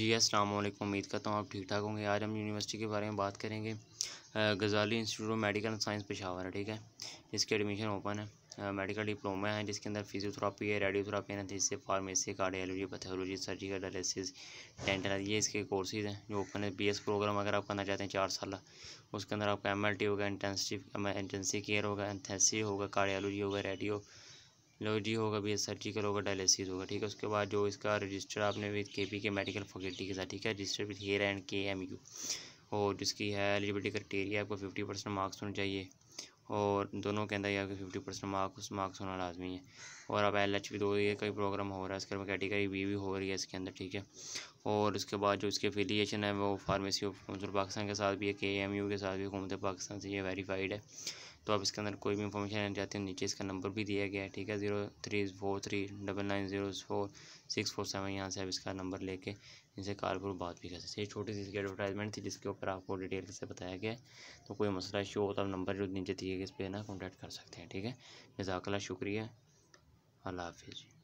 जी अस्सलाम वालेकुम उम्मीद करता हूँ आप ठीक ठाक होंगे आज हम यूनिवर्सिटी के बारे में बात करेंगे Ghazali institute of medical science Peshawar है ठीक है इसके एडमिशन ओपन है मेडिकल डिप्लोमा है जिसके अंदर फिजियोथेरापी है radiotherapy anaesthesia pharmacy cardiology pathology surgical dialysis dental ये इसके कोर्सेज़ हैं जो ओपन है बी एस प्रोग्राम अगर आप करना चाहते हैं चार साल उसके अंदर आपका एम एल टी होगा इंटेंसिव इंटेंसिव केयर होगा एंथेसी होगा कार्डियोलॉजी होगा रेडियो लोजी होगा बी एस सर्जिकल होगा डायलिसिस होगा ठीक है उसके बाद जो इसका रजिस्टर आपने विद के पी के मेडिकल फैकल्टी के साथ ठीक है register with hair and K M U और जिसकी है एलिजिबिलिटी क्राइटेरिया आपको फिफ्टी परसेंट मार्क्स होने चाहिए और दोनों के अंदर ही आपके फिफ्टी परसेंट मार्क्स मार्क्स होना लाजमी है और अब एल एच भी दो ये कई प्रोग्राम हो रहा है इसके अंदर कैटेगरी बी भी हो रही है इसके अंदर ठीक है और उसके बाद जो इसके एफिलिएशन है वो फार्मेसी ऑफ पाकिस्तान के साथ भी है के एम यू के साथ भी हुकूमत पाकिस्तान से ये वेरीफाइड है तो आप इसके अंदर कोई भी इंफॉर्मेशन लेना चाहते हैं नीचे इसका नंबर भी दिया गया है ठीक है zero three four three double nine zero four six four seven यहाँ से आप इसका नंबर लेके इनसे कॉल पर बात भी कर सकते हैं छोटी सी इसकी एडवर्टाइजमेंट थी जिसके ऊपर आपको डिटेल से बताया गया तो कोई मसला इशू हो तो आप नंबर जो नीचे दिए गए इस पर ना कॉन्टैक्ट कर सकते हैं ठीक है जजाकला शुक्रिया अल्लाह हाफिज़